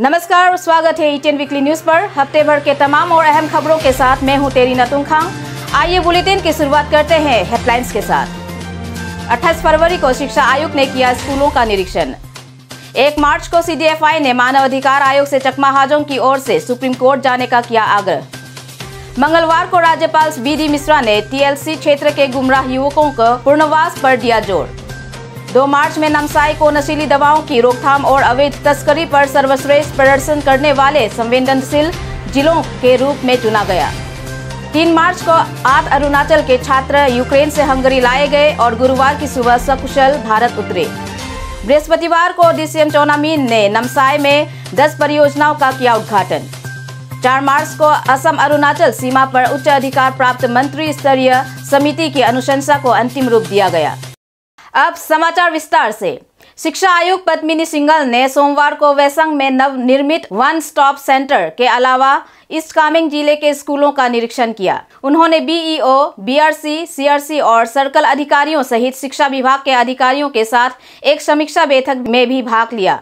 नमस्कार और स्वागत है ईटेन वीकली न्यूज पर हफ्ते भर के तमाम और अहम खबरों के साथ मैं हूं तेरी नतुंग खांग आइए बुलेटिन की शुरुआत करते हैं हेडलाइंस के साथ 28 फरवरी को शिक्षा आयोग ने किया स्कूलों का निरीक्षण एक मार्च को सी ने मानव अधिकार आयोग से चकमा हाजों की ओर से सुप्रीम कोर्ट जाने का किया आग्रह मंगलवार को राज्यपाल बी डी मिश्रा ने टीएलसी क्षेत्र के गुमराह युवकों को पूर्णवास पर दिया जोर दो मार्च में नामसाई को नशीली दवाओं की रोकथाम और अवैध तस्करी पर सर्वश्रेष्ठ प्रदर्शन करने वाले संवेदनशील जिलों के रूप में चुना गया तीन मार्च को आठ अरुणाचल के छात्र यूक्रेन से हंगरी लाए गए और गुरुवार की सुबह सकुशल भारत उतरे बृहस्पतिवार को डीसीएम चौनामीन ने नमसाई में 10 परियोजनाओं का किया उद्घाटन 4 मार्च को असम अरुणाचल सीमा पर उच्च अधिकार प्राप्त मंत्री स्तरीय समिति की अनुशंसा को अंतिम रूप दिया गया अब समाचार विस्तार से शिक्षा आयुक्त पद्मिनी सिंगल ने सोमवार को वैसंग में नव निर्मित वन स्टॉप सेंटर के अलावा ईस्ट कामेंग जिले के स्कूलों का निरीक्षण किया उन्होंने बीईओ, बीआरसी, सीआरसी और सर्कल अधिकारियों सहित शिक्षा विभाग के अधिकारियों के साथ एक समीक्षा बैठक में भी भाग लिया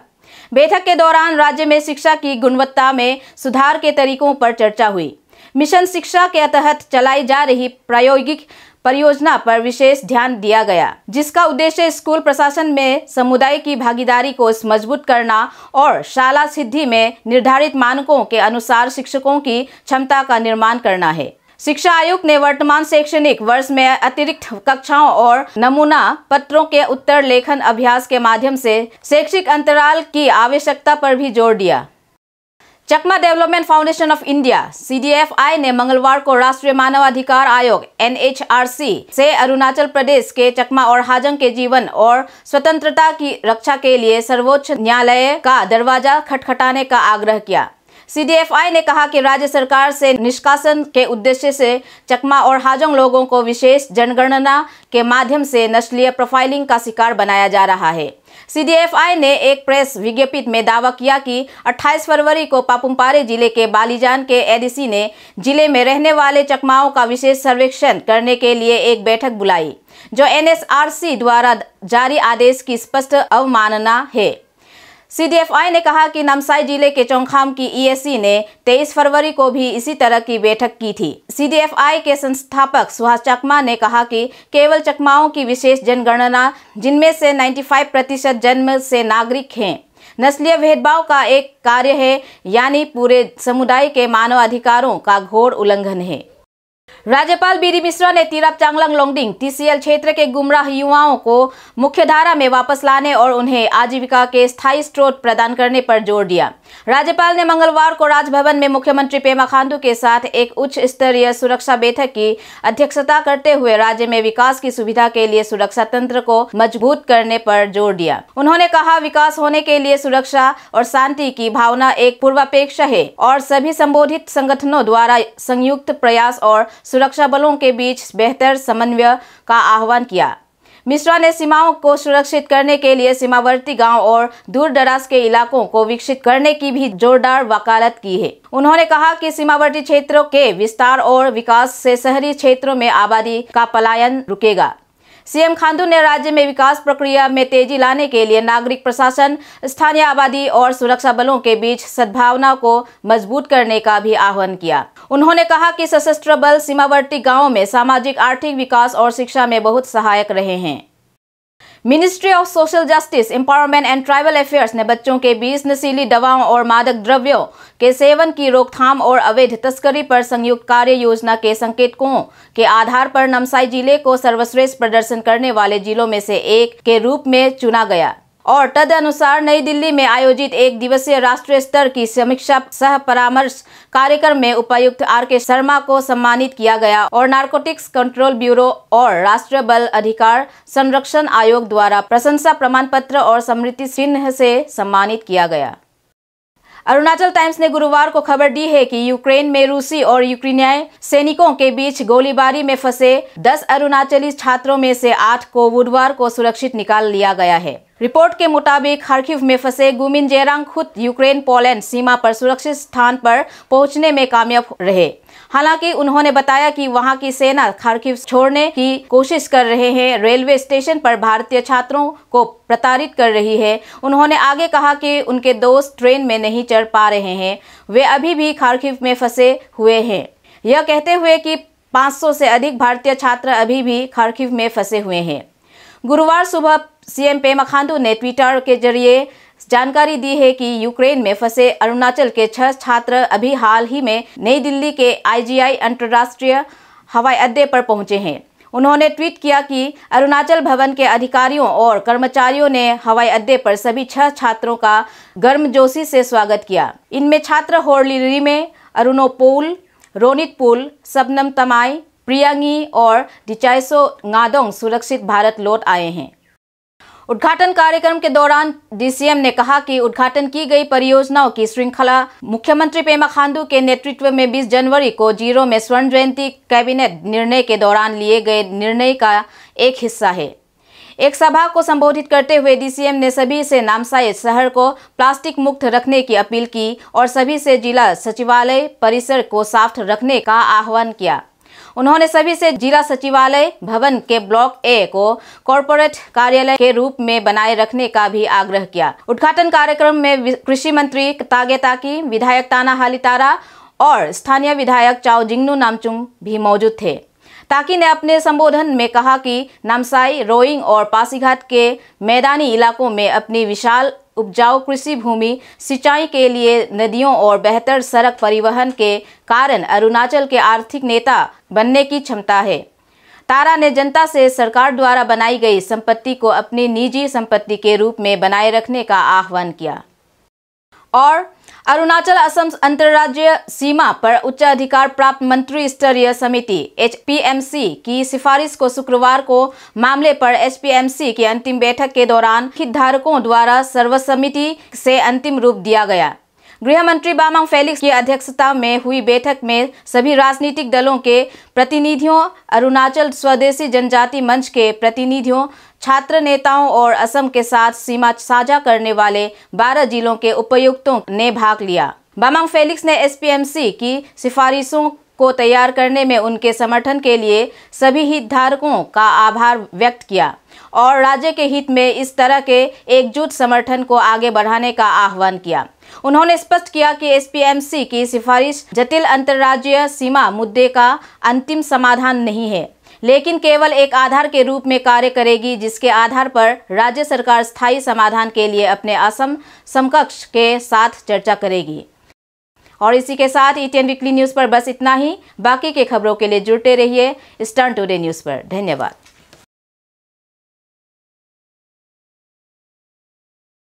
बैठक के दौरान राज्य में शिक्षा की गुणवत्ता में सुधार के तरीकों पर चर्चा हुई मिशन शिक्षा के तहत चलाई जा रही प्रायोगिक परियोजना पर विशेष ध्यान दिया गया जिसका उद्देश्य स्कूल प्रशासन में समुदाय की भागीदारी को मजबूत करना और शाला सिद्धि में निर्धारित मानकों के अनुसार शिक्षकों की क्षमता का निर्माण करना है शिक्षा आयुक्त ने वर्तमान शैक्षणिक वर्ष में अतिरिक्त कक्षाओं और नमूना पत्रों के उत्तर लेखन अभ्यास के माध्यम से शैक्षिक अंतराल की आवश्यकता पर भी जोर दिया Chakma development foundation of India C ने मंगलवार को राष्ट्रीय मानवाधिकार आयोग एन से अरुणाचल प्रदेश के चकमा और हाजंग के जीवन और स्वतंत्रता की रक्षा के लिए सर्वोच्च न्यायालय का दरवाजा खटखटाने का आग्रह किया सीडीएफआई ने कहा कि राज्य सरकार से निष्कासन के उद्देश्य से चकमा और हाजोंग लोगों को विशेष जनगणना के माध्यम से नस्लीय प्रोफाइलिंग का शिकार बनाया जा रहा है सीडीएफआई ने एक प्रेस विज्ञप्ति में दावा किया कि 28 फरवरी को पापुमपारे जिले के बालीजान के एडीसी ने जिले में रहने वाले चकमाओं का विशेष सर्वेक्षण करने के लिए एक बैठक बुलाई जो एनएसआरसी द्वारा जारी आदेश की स्पष्ट अवमानना है सीडीएफआई ने कहा कि नामसाई जिले के चौंखाम की ईएससी ने 23 फरवरी को भी इसी तरह की बैठक की थी सीडीएफआई के संस्थापक सुहास चकमा ने कहा कि केवल चकमाओं की विशेष जनगणना जिनमें से 95 प्रतिशत जन्म से नागरिक हैं नस्लीय भेदभाव का एक कार्य है यानी पूरे समुदाय के मानव अधिकारों का घोर उल्लंघन है राज्यपाल डी मिश्रा ने तिरप चांगलांग लोंगडिंग टीसीएल क्षेत्र के गुमराह युवाओं को मुख्यधारा में वापस लाने और उन्हें आजीविका के स्थायी स्रोत प्रदान करने पर जोर दिया राज्यपाल ने मंगलवार को राजभवन में मुख्यमंत्री पेमा खांडू के साथ एक उच्च स्तरीय सुरक्षा बैठक की अध्यक्षता करते हुए राज्य में विकास की सुविधा के लिए सुरक्षा तंत्र को मजबूत करने पर जोर दिया उन्होंने कहा विकास होने के लिए सुरक्षा और शांति की भावना एक पूर्वापेक्षा है और सभी संबोधित संगठनों द्वारा संयुक्त प्रयास और सुरक्षा बलों के बीच बेहतर समन्वय का आह्वान किया मिश्रा ने सीमाओं को सुरक्षित करने के लिए सीमावर्ती गांव और दूर दराज के इलाकों को विकसित करने की भी जोरदार वकालत की है उन्होंने कहा कि सीमावर्ती क्षेत्रों के विस्तार और विकास से शहरी क्षेत्रों में आबादी का पलायन रुकेगा सीएम खांडू ने राज्य में विकास प्रक्रिया में तेजी लाने के लिए नागरिक प्रशासन स्थानीय आबादी और सुरक्षा बलों के बीच सद्भावना को मजबूत करने का भी आह्वान किया उन्होंने कहा कि सशस्त्र बल सीमावर्ती गाँव में सामाजिक आर्थिक विकास और शिक्षा में बहुत सहायक रहे हैं ministry of social justice empowerment and tribal affairs ने बच्चों के बीच नशीली दवाओं और मादक द्रव्यों के सेवन की रोकथाम और अवैध तस्करी पर संयुक्त कार्य योजना के संकेतकों के आधार पर नमसाई जिले को सर्वश्रेष्ठ प्रदर्शन करने वाले जिलों में से एक के रूप में चुना गया और तदनुसार नई दिल्ली में आयोजित एक दिवसीय राष्ट्रीय स्तर की समीक्षा सह परामर्श कार्यक्रम में उपायुक्त आर के शर्मा को सम्मानित किया गया और नार्कोटिक्स कंट्रोल ब्यूरो और राष्ट्रीय बल अधिकार संरक्षण आयोग द्वारा प्रशंसा प्रमाण पत्र और समृति चिन्ह से सम्मानित किया गया अरुणाचल टाइम्स ने गुरुवार को खबर दी है कि यूक्रेन में रूसी और यूक्रेनियाई सैनिकों के बीच गोलीबारी में फंसे 10 अरुणाचली छात्रों में से 8 को बुधवार को सुरक्षित निकाल लिया गया है रिपोर्ट के मुताबिक खारखिव में फंसे गुमिन जेरांग खुद यूक्रेन पोलैंड सीमा पर सुरक्षित स्थान पर पहुंचने में कामयाब रहे हालांकि उन्होंने बताया कि वहां की सेना खारखिव छोड़ने की कोशिश कर रहे हैं रेलवे स्टेशन पर भारतीय छात्रों को प्रताड़ित कर रही है उन्होंने आगे कहा कि उनके दोस्त ट्रेन में नहीं चढ़ पा रहे हैं वे अभी भी खारखिव में फंसे हुए हैं यह कहते हुए कि 500 से अधिक भारतीय छात्र अभी भी खारखिव में फंसे हुए हैं गुरुवार सुबह सीएम पेमा खांडू ने ट्विटर के जरिए जानकारी दी है कि यूक्रेन में फंसे अरुणाचल के छह छात्र अभी हाल ही में नई दिल्ली के आईजीआई अंतर्राष्ट्रीय हवाई अड्डे पर पहुंचे हैं उन्होंने ट्वीट किया कि अरुणाचल भवन के अधिकारियों और कर्मचारियों ने हवाई अड्डे पर सभी छह छात्रों का गर्मजोशी से स्वागत किया इनमें छात्र होरलिरी में अरुणो पुल रोनित पुल सबनम तमाई प्रियांगी और डिचाइसो गादोंग सुरक्षित भारत लौट आए हैं उद्घाटन कार्यक्रम के दौरान डीसीएम ने कहा कि उद्घाटन की गई परियोजनाओं की श्रृंखला मुख्यमंत्री पेमा खांडू के नेतृत्व में 20 जनवरी को जीरो में स्वर्ण जयंती कैबिनेट निर्णय के दौरान लिए गए निर्णय का एक हिस्सा है एक सभा को संबोधित करते हुए डीसीएम ने सभी से नामसाई शहर को प्लास्टिक मुक्त रखने की अपील की और सभी से जिला सचिवालय परिसर को साफ रखने का आह्वान किया उन्होंने सभी से जिला सचिवालय भवन के ब्लॉक ए को कॉरपोरेट कार्यालय के रूप में बनाए रखने का भी आग्रह किया उद्घाटन कार्यक्रम में कृषि मंत्री तागे ताकी विधायक ताना तारा और स्थानीय विधायक चाओ जिंगनू नामचुंग भी मौजूद थे ताकि ने अपने संबोधन में कहा कि नामसाई रोइंग और पासीघाट के मैदानी इलाकों में अपनी विशाल उपजाऊ कृषि भूमि सिंचाई के लिए नदियों और बेहतर सड़क परिवहन के कारण अरुणाचल के आर्थिक नेता बनने की क्षमता है तारा ने जनता से सरकार द्वारा बनाई गई संपत्ति को अपनी निजी संपत्ति के रूप में बनाए रखने का आह्वान किया और अरुणाचल असम अंतर्राज्य सीमा पर उच्च अधिकार प्राप्त मंत्री स्तरीय समिति एच की सिफारिश को शुक्रवार को मामले पर एच की अंतिम बैठक के दौरान हितधारकों द्वारा सर्वसम्मति से अंतिम रूप दिया गया गृह मंत्री बामांग फेलिक्स की अध्यक्षता में हुई बैठक में सभी राजनीतिक दलों के प्रतिनिधियों अरुणाचल स्वदेशी जनजाति मंच के प्रतिनिधियों छात्र नेताओं और असम के साथ सीमा साझा करने वाले 12 जिलों के उपायुक्तों ने भाग लिया बामंग फेलिक्स ने एसपीएमसी की सिफारिशों को तैयार करने में उनके समर्थन के लिए सभी हितधारकों का आभार व्यक्त किया और राज्य के हित में इस तरह के एकजुट समर्थन को आगे बढ़ाने का आह्वान किया उन्होंने स्पष्ट किया कि एसपीएमसी की सिफारिश जटिल अंतर्राज्यीय सीमा मुद्दे का अंतिम समाधान नहीं है लेकिन केवल एक आधार के रूप में कार्य करेगी जिसके आधार पर राज्य सरकार स्थायी समाधान के लिए अपने असम समकक्ष के साथ चर्चा करेगी और इसी के साथ ई टी वीकली न्यूज़ पर बस इतना ही बाकी के खबरों के लिए जुड़ते रहिए स्टर्न टुडे न्यूज़ पर धन्यवाद